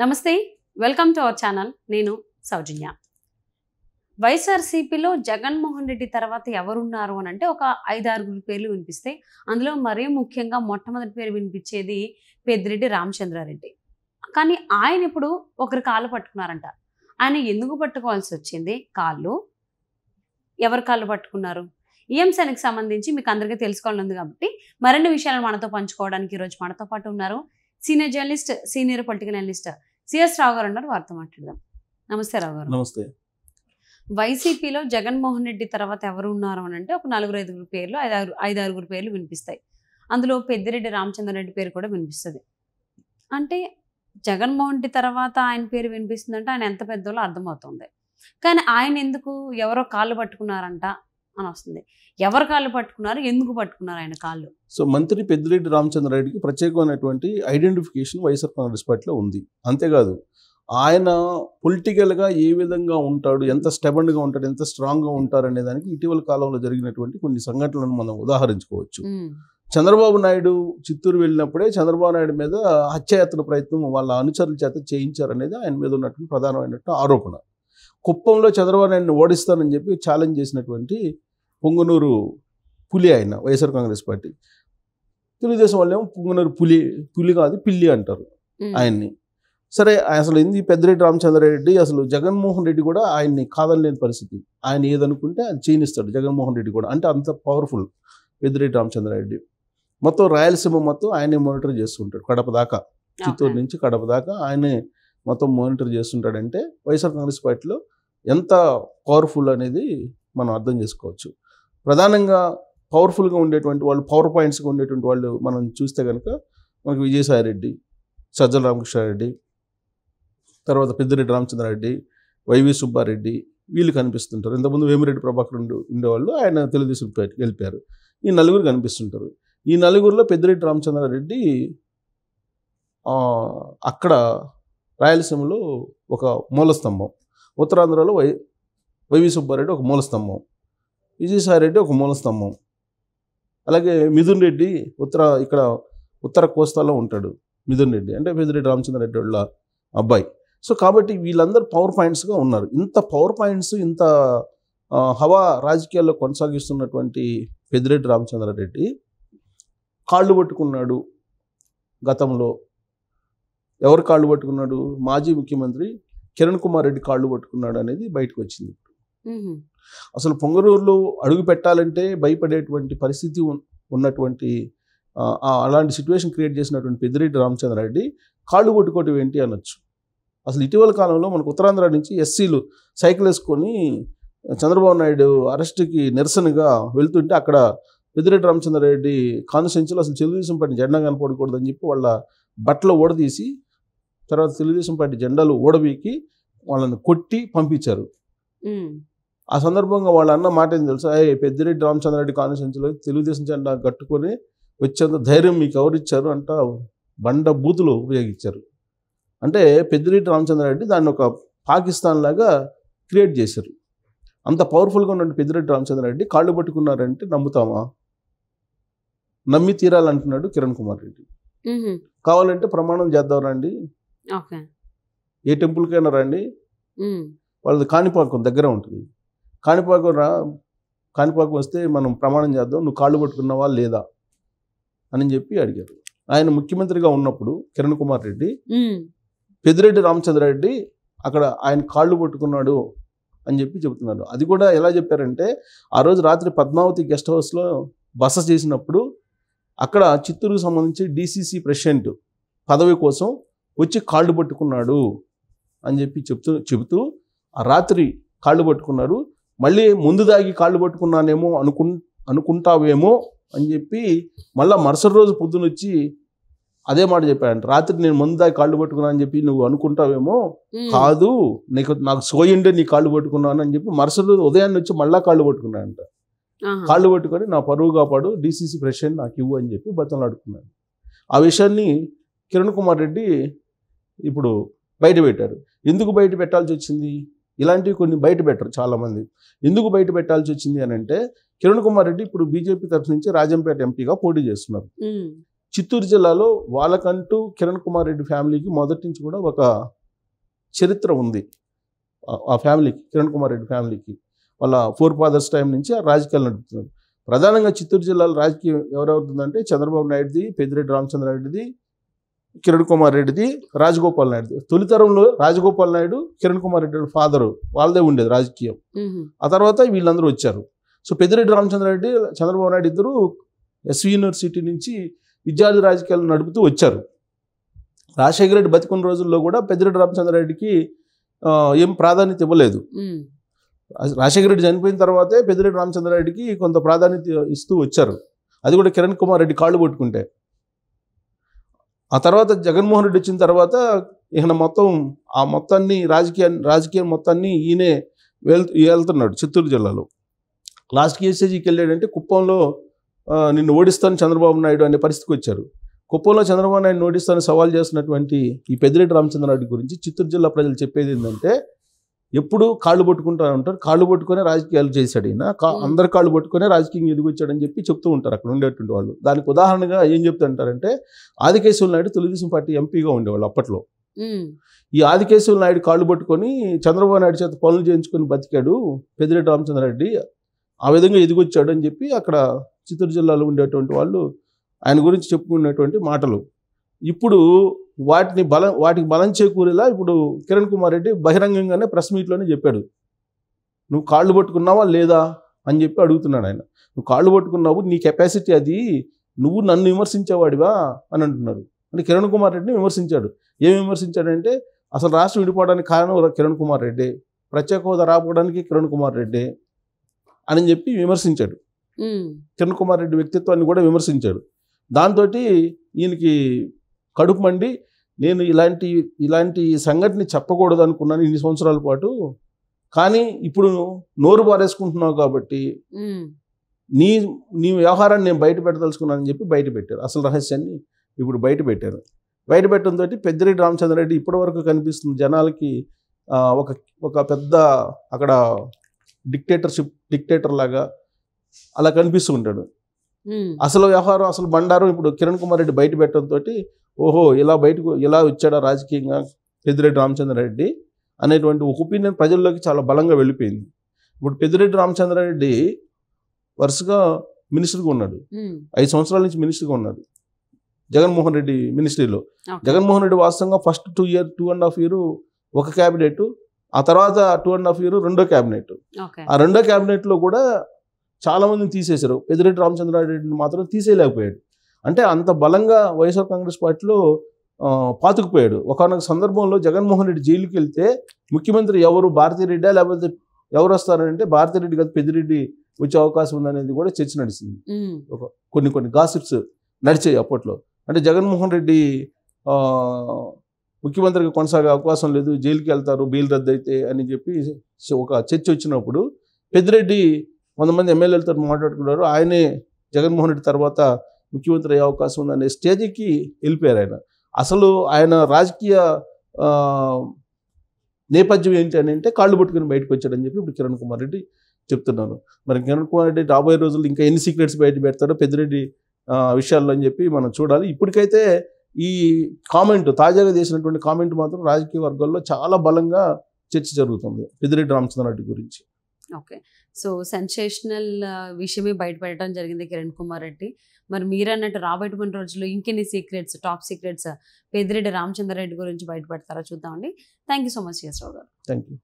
నమస్తే welcome to our channel నేను సౌజన్య వైఎస్ఆర్సీపీలో జగన్మోహన్ రెడ్డి తర్వాత ఎవరున్నారు అని అంటే ఒక ఐదారుగురు పేర్లు వినిపిస్తాయి అందులో మరీ ముఖ్యంగా మొట్టమొదటి పేరు వినిపించేది పెద్దిరెడ్డి రామచంద్రారెడ్డి కానీ ఆయన ఇప్పుడు ఒకరు కాళ్ళు పట్టుకున్నారంట ఆయన ఎందుకు పట్టుకోవాల్సి వచ్చింది కాళ్ళు ఎవరు కాళ్ళు పట్టుకున్నారు ఈ సంబంధించి మీకు అందరికీ తెలుసుకోవాలని ఉంది కాబట్టి మరిన్ని విషయాలను మనతో పంచుకోవడానికి ఈరోజు మనతో పాటు ఉన్నారు senior journalist senior political analyst CS Rao గారు ఉన్నారు వారితో మాట్లాడదాం నమస్తే రావు గారు నమస్తే వైసీపీలో జగన్మోహన్ రెడ్డి తర్వాత ఎవరు ఉన్నారు అని అంటే ఒక నలుగురు ఐదుగురు పేర్లు ఐదారు ఐదు ఆరుగురు పేర్లు వినిపిస్తాయి అందులో పెద్దిరెడ్డి రెడ్డి పేరు కూడా వినిపిస్తుంది అంటే జగన్మోహన్ రెడ్డి తర్వాత ఆయన పేరు వినిపిస్తుందంటే ఆయన ఎంత పెద్దోళ్ళు అర్థమవుతుంది కానీ ఆయన ఎందుకు ఎవరో కాళ్ళు పట్టుకున్నారంట అని వస్తుంది ఎవరు కాళ్ళు పట్టుకున్నారు ఎందుకు పట్టుకున్నారు ఆయన కాళ్ళు సో మంత్రి పెద్దిరెడ్డి రామచంద్రారెడ్డికి ప్రత్యేకమైనటువంటి ఐడెంటిఫికేషన్ వైఎస్ఆర్ కాంగ్రెస్ పార్టీలో ఉంది అంతేకాదు ఆయన పొలిటికల్గా ఏ విధంగా ఉంటాడు ఎంత స్టెబండ్గా ఉంటాడు ఎంత స్ట్రాంగ్గా ఉంటారు అనే దానికి ఇటీవల కాలంలో జరిగినటువంటి కొన్ని సంఘటనలను మనం ఉదాహరించుకోవచ్చు చంద్రబాబు నాయుడు చిత్తూరు వెళ్ళినప్పుడే చంద్రబాబు నాయుడు మీద హత్యాయత్న ప్రయత్నం వాళ్ళ అనుచరుల చేత చేయించారనేది ఆయన మీద ఉన్నటువంటి ప్రధానమైనటువంటి ఆరోపణ కుప్పంలో చంద్రబాబు నాయుడిని ఓడిస్తానని చెప్పి ఛాలెంజ్ చేసినటువంటి పొంగునూరు పులి ఆయన వైఎస్ఆర్ కాంగ్రెస్ పార్టీ తెలుగుదేశం వాళ్ళేమో పొంగునూరు పులి పులి కాదు పిల్లి అంటారు ఆయన్ని సరే అసలు ఏంది పెద్దిరెడ్డి రామచంద్రారెడ్డి అసలు జగన్మోహన్ రెడ్డి కూడా ఆయన్ని కాదనలేని పరిస్థితి ఆయన ఏదనుకుంటే అది చేయనిస్తాడు జగన్మోహన్ రెడ్డి కూడా అంటే అంత పవర్ఫుల్ పెద్దిరెడ్డి రామచంద్రారెడ్డి మొత్తం రాయలసీమ మొత్తం ఆయనే మానిటర్ చేస్తుంటాడు కడప దాకా చిత్తూరు నుంచి కడప దాకా ఆయనే మొత్తం మానిటర్ చేస్తుంటాడంటే వైఎస్ఆర్ కాంగ్రెస్ పార్టీలో ఎంత పవర్ఫుల్ అనేది మనం అర్థం చేసుకోవచ్చు ప్రధానంగా పవర్ఫుల్గా ఉండేటువంటి వాళ్ళు పవర్ పాయింట్స్గా ఉండేటువంటి వాళ్ళు మనం చూస్తే కనుక మనకి విజయసాయి రెడ్డి సజ్జల రామకృష్ణారెడ్డి తర్వాత పెద్దిరెడ్డి రామచంద్రారెడ్డి వైవి సుబ్బారెడ్డి వీళ్ళు కనిపిస్తుంటారు ఇంతకుముందు వేమిరెడ్డి ప్రభాకర్ ఉండేవాళ్ళు ఆయన తెలుగుదేశం గెలిపారు ఈ నలుగురు కనిపిస్తుంటారు ఈ నలుగురిలో పెద్దిరెడ్డి రామచంద్రారెడ్డి అక్కడ రాయలసీమలో ఒక మూలస్తంభం ఉత్తరాంధ్రలో వై వైవి సుబ్బారెడ్డి ఒక మూలస్తంభం విజయసాయి రెడ్డి ఒక మూల స్తంభం అలాగే మిథున్ రెడ్డి ఉత్తర ఇక్కడ ఉత్తర కోస్తాలో ఉంటాడు మిథున్ రెడ్డి అంటే మిథున్ రెడ్డి రామచంద్ర రెడ్డి వాళ్ళ అబ్బాయి సో కాబట్టి వీళ్ళందరూ పవర్ పాయింట్స్గా ఉన్నారు ఇంత పవర్ పాయింట్స్ ఇంత హవా రాజకీయాల్లో కొనసాగిస్తున్నటువంటి పెద్దిరెడ్డి రెడ్డి కాళ్ళు పట్టుకున్నాడు గతంలో ఎవరు కాళ్ళు పట్టుకున్నాడు మాజీ ముఖ్యమంత్రి కిరణ్ కుమార్ రెడ్డి కాళ్ళు పట్టుకున్నాడు అనేది బయటకు వచ్చింది అసలు పొంగనూరులో అడుగు పెట్టాలంటే భయపడేటువంటి పరిస్థితి ఉన్నటువంటి అలాంటి సిచ్యువేషన్ క్రియేట్ చేసినటువంటి పెద్దిరెడ్డి రెడ్డి కాళ్ళు కొట్టుకోవటం ఏంటి అనొచ్చు అసలు ఇటీవల కాలంలో మనకు ఉత్తరాంధ్ర నుంచి ఎస్సీలు సైకిల్ వేసుకొని చంద్రబాబు నాయుడు అరెస్టుకి నిరసనగా వెళ్తుంటే అక్కడ పెద్దిరెడ్డి రెడ్డి కాన్స్టిట్యూన్సీలో అసలు తెలుగుదేశం పార్టీ జెండా కనపడకూడదని చెప్పి వాళ్ళ బట్టలు ఓడదీసి తర్వాత తెలుగుదేశం పార్టీ జెండాలు ఓడబీకి వాళ్ళని కొట్టి పంపించారు ఆ సందర్భంగా వాళ్ళు అన్న మాట ఏం తెలుసా ఏ పెద్దిరెడ్డి రామచంద్రరెడ్డి కాన్స్టిట్యూన్సీలో తెలుగుదేశం జెండా కట్టుకొని వచ్చేంత ధైర్యం మీకు ఎవరిచ్చారు అంట బండ బూతులు ఉపయోగించారు అంటే పెద్దిరెడ్డి రామచంద్రారెడ్డి దాన్ని ఒక పాకిస్తాన్ లాగా క్రియేట్ చేశారు అంత పవర్ఫుల్గా ఉన్న పెద్దిరెడ్డి రామచంద్రారెడ్డి కాళ్ళు పట్టుకున్నారంటే నమ్ముతామా నమ్మి తీరాలంటున్నాడు కిరణ్ కుమార్ రెడ్డి కావాలంటే ప్రమాణం చేద్దాం రండి ఏ టెంపుల్కైనా రండి వాళ్ళది కాణిపాకం దగ్గర ఉంటుంది కాణిపాకం రా కాణిపాకం వస్తే మనం ప్రమాణం చేద్దాం నువ్వు కాళ్ళు పట్టుకున్నావా లేదా అని చెప్పి అడిగారు ఆయన ముఖ్యమంత్రిగా ఉన్నప్పుడు కిరణ్ కుమార్ రెడ్డి పెద్దిరెడ్డి రామచంద్రారెడ్డి అక్కడ ఆయన కాళ్ళు పట్టుకున్నాడు అని చెప్పి చెబుతున్నారు అది కూడా ఎలా చెప్పారంటే ఆ రోజు రాత్రి పద్మావతి గెస్ట్ హౌస్లో బస చేసినప్పుడు అక్కడ చిత్తూరుకు సంబంధించి డీసీసీ ప్రెసిడెంట్ పదవి కోసం వచ్చి కాళ్ళు పట్టుకున్నాడు అని చెప్పి చెప్తూ చెబుతూ ఆ రాత్రి కాళ్ళు పట్టుకున్నారు మళ్ళీ ముందు దాగి కాళ్ళు పట్టుకున్నానేమో అనుకు అనుకుంటావేమో అని చెప్పి మళ్ళీ మరుసటి రోజు పొద్దునొచ్చి అదే మాట చెప్పాడంట రాత్రి నేను ముందు దాగి కాళ్ళు పట్టుకున్నాను అని చెప్పి నువ్వు అనుకుంటావేమో కాదు నీకు నాకు సోయిండే నీ కాళ్ళు పట్టుకున్నాను అని చెప్పి మరుసటి రోజు ఉదయాన్నే వచ్చి మళ్ళా కాళ్ళు పట్టుకున్నాడంట కాళ్ళు పట్టుకొని నా పరువు కాపాడు డీసీసీ ప్రెసిడెంట్ నాకు ఇవ్వు అని చెప్పి బతంలాడుకున్నాను ఆ విషయాన్ని కిరణ్ కుమార్ రెడ్డి ఇప్పుడు బయట పెట్టారు ఎందుకు బయట పెట్టాల్సి వచ్చింది ఇలాంటివి కొన్ని బయట పెట్టరు చాలామంది ఎందుకు బయట పెట్టాల్సి వచ్చింది అని అంటే కిరణ్ కుమార్ రెడ్డి ఇప్పుడు బీజేపీ తరఫు నుంచి రాజంపేట ఎంపీగా పోటీ చేస్తున్నారు చిత్తూరు జిల్లాలో వాళ్ళకంటూ కిరణ్ కుమార్ రెడ్డి ఫ్యామిలీకి మొదటి నుంచి కూడా ఒక చరిత్ర ఉంది ఆ ఫ్యామిలీకి కిరణ్ కుమార్ రెడ్డి ఫ్యామిలీకి వాళ్ళ ఫోర్ ఫాదర్స్ టైం నుంచి ఆ రాజకీయాలు నడుపుతున్నారు ప్రధానంగా చిత్తూరు జిల్లాలో రాజకీయం ఎవరెవరుందంటే చంద్రబాబు నాయుడుది పెద్దిరెడ్డి రామచంద్రారెడ్డిది కిరణ్ కుమార్ రెడ్డిది రాజగోపాల్ నాయుడుది తొలితరంలో రాజగోపాల్ నాయుడు కిరణ్ కుమార్ రెడ్డి ఫాదర్ వాళ్ళదే ఉండేది రాజకీయం ఆ తర్వాత వీళ్ళందరూ వచ్చారు సో పెద్దిరెడ్డి రామచంద్రారెడ్డి చంద్రబాబు నాయుడు ఇద్దరు ఎస్వి యూనివర్సిటీ నుంచి విద్యార్థి రాజకీయాలు నడుపుతూ వచ్చారు రాజశేఖర రెడ్డి బతికున్న రోజుల్లో కూడా పెద్దిరెడ్డి రామచంద్రారెడ్డికి ఏం ప్రాధాన్యత ఇవ్వలేదు రాజశేఖర రెడ్డి చనిపోయిన తర్వాతే పెద్దిరెడ్డి రామచంద్రారెడ్డికి కొంత ప్రాధాన్యత ఇస్తూ వచ్చారు అది కూడా కిరణ్ కుమార్ రెడ్డి కాళ్ళు పట్టుకుంటే ఆ తర్వాత జగన్మోహన్ రెడ్డి వచ్చిన తర్వాత ఈయన మొత్తం ఆ మొత్తాన్ని రాజకీయ రాజకీయం మొత్తాన్ని ఈయనే వెళ్ వెళ్తున్నాడు చిత్తూరు జిల్లాలో లాస్ట్ కేసీజీకి వెళ్ళాడంటే కుప్పంలో నిన్ను ఓడిస్తాను చంద్రబాబు నాయుడు అనే పరిస్థితికి వచ్చారు కుప్పంలో చంద్రబాబు నాయుడు ఓడిస్తాను సవాల్ చేస్తున్నటువంటి ఈ పెద్దిరెడ్డి రామచంద్రారెడ్డి గురించి చిత్తూరు జిల్లా ప్రజలు చెప్పేది ఏంటంటే ఎప్పుడు కాళ్ళు పట్టుకుంటారు ఉంటారు కాళ్ళు పట్టుకునే రాజకీయాలు చేశాడు ఈయన అందరు కాళ్ళు పట్టుకునే రాజకీయం వచ్చాడని చెప్పి చెప్తూ ఉంటారు అక్కడ ఉండేటువంటి వాళ్ళు దానికి ఉదాహరణగా ఏం చెప్తుంటారంటే ఆదికేశ్వర నాయుడు తెలుగుదేశం పార్టీ ఎంపీగా ఉండేవాళ్ళు అప్పట్లో ఈ ఆదికేశ్వర నాయుడు కాళ్ళు పట్టుకొని చంద్రబాబు నాయుడు చేత పనులు చేయించుకొని బతికాడు పెద్దిరెడ్డి రామచంద్రారెడ్డి ఆ విధంగా ఎదిగొచ్చాడు అని చెప్పి అక్కడ చిత్తూరు జిల్లాలో ఉండేటువంటి వాళ్ళు ఆయన గురించి చెప్పుకునేటువంటి మాటలు ఇప్పుడు వాటిని బలం వాటికి బలం చేకూరేలా ఇప్పుడు కిరణ్ కుమార్ రెడ్డి బహిరంగంగానే ప్రెస్ మీట్లోనే చెప్పాడు నువ్వు కాళ్ళు పట్టుకున్నావా లేదా అని చెప్పి అడుగుతున్నాడు ఆయన నువ్వు కాళ్ళు పట్టుకున్నావు నీ కెపాసిటీ అది నువ్వు నన్ను విమర్శించేవాడివా అని అంటున్నారు అని కిరణ్ కుమార్ రెడ్డిని విమర్శించాడు ఏం విమర్శించాడంటే అసలు రాష్ట్రం విడిపోవడానికి కారణం కిరణ్ కుమార్ రెడ్డి ప్రత్యేక హోదా రాకపోవడానికి కిరణ్ కుమార్ రెడ్డి అని చెప్పి విమర్శించాడు కిరణ్ కుమార్ రెడ్డి వ్యక్తిత్వాన్ని కూడా విమర్శించాడు దాంతో ఈయనకి కడుపు మండి నేను ఇలాంటి ఇలాంటి సంఘటన చెప్పకూడదు అనుకున్నాను ఇన్ని సంవత్సరాల పాటు కానీ ఇప్పుడు నోరు పారేసుకుంటున్నావు కాబట్టి నీ నీ వ్యవహారాన్ని నేను బయట పెట్టదలుచుకున్నానని చెప్పి బయట పెట్టారు అసలు రహస్యాన్ని ఇప్పుడు బయట పెట్టారు బయట పెట్టడంతో పెద్దిరెడ్డి రెడ్డి ఇప్పటివరకు కనిపిస్తుంది జనాలకి ఒక ఒక పెద్ద అక్కడ డిక్టేటర్షిప్ డిక్టేటర్ లాగా అలా కనిపిస్తూ ఉంటాడు అసలు వ్యవహారం అసలు బండారం ఇప్పుడు కిరణ్ కుమార్ రెడ్డి బయట పెట్టడంతో ఓహో ఇలా బయటకు ఇలా వచ్చాడా రాజకీయంగా పెద్దిరెడ్డి రామచంద్రారెడ్డి అనేటువంటి ఒక ఒపీనియన్ ప్రజల్లోకి చాలా బలంగా వెళ్ళిపోయింది ఇప్పుడు పెద్దిరెడ్డి రామచంద్రారెడ్డి వరుసగా మినిస్టర్గా ఉన్నాడు ఐదు సంవత్సరాల నుంచి మినిస్టర్గా ఉన్నాడు జగన్మోహన్ రెడ్డి మినిస్ట్రీలో జగన్మోహన్ రెడ్డి వాస్తవంగా first two year two and half year ఒక క్యాబినెట్ ఆ తర్వాత టూ అండ్ హాఫ్ ఇయర్ రెండో క్యాబినెట్ ఆ రెండో క్యాబినెట్లో కూడా చాలా మందిని తీసేశారు పెద్దిరెడ్డి రామచంద్రారెడ్డిని మాత్రం తీసేయలేకపోయాడు అంటే అంత బలంగా వైఎస్ఆర్ కాంగ్రెస్ పార్టీలో పాతుకుపోయాడు ఒకనొక సందర్భంలో జగన్మోహన్ రెడ్డి జైలుకి వెళ్తే ముఖ్యమంత్రి ఎవరు భారతిరెడ్డా లేకపోతే ఎవరు వస్తారంటే రెడ్డి కాదు పెద్దిరెడ్డి వచ్చే అవకాశం ఉందనేది కూడా చర్చ నడిచింది ఒక కొన్ని కొన్ని గాసిప్స్ నడిచాయి అప్పట్లో అంటే జగన్మోహన్ రెడ్డి ముఖ్యమంత్రికి కొనసాగే అవకాశం లేదు జైలుకి వెళ్తారు బెయిల్ రద్దు అయితే అని చెప్పి ఒక చర్చ వచ్చినప్పుడు పెద్దిరెడ్డి కొంతమంది ఎమ్మెల్యేలతో మాట్లాడుకున్నారు ఆయనే జగన్మోహన్ రెడ్డి తర్వాత ముఖ్యమంత్రి అయ్యే అవకాశం ఉందనే స్టేజ్కి వెళ్ళిపోయారు ఆయన అసలు ఆయన రాజకీయ నేపథ్యం ఏంటి అని అంటే కాళ్ళు పట్టుకుని బయటకు వచ్చాడని చెప్పి ఇప్పుడు కిరణ్ కుమార్ రెడ్డి చెప్తున్నాను మరి కిరణ్ కుమార్ రెడ్డి రాబోయే రోజులు ఇంకా ఎన్ని సీక్రెట్స్ బయట పెడతాడో పెద్దిరెడ్డి విషయాల్లో అని చెప్పి మనం చూడాలి ఇప్పటికైతే ఈ కామెంట్ తాజాగా చేసినటువంటి కామెంట్ మాత్రం రాజకీయ వర్గాల్లో చాలా బలంగా చర్చ జరుగుతుంది పెద్దిరెడ్డి రామచంద్రారెడ్డి గురించి ఓకే సో సెన్సేషనల్ విషయమే బయటపడటం జరిగింది కిరణ్ కుమార్ రెడ్డి మరి మీరు అన్నట్టు రాబోయేటువంటి రోజుల్లో ఇంకెన్ని secrets top secrets Peddireddy Ramachandra Reddy గురించి బయటపెడతారా చూద్దామండి thank you so much Yash Rao గారు థ్యాంక్ యూ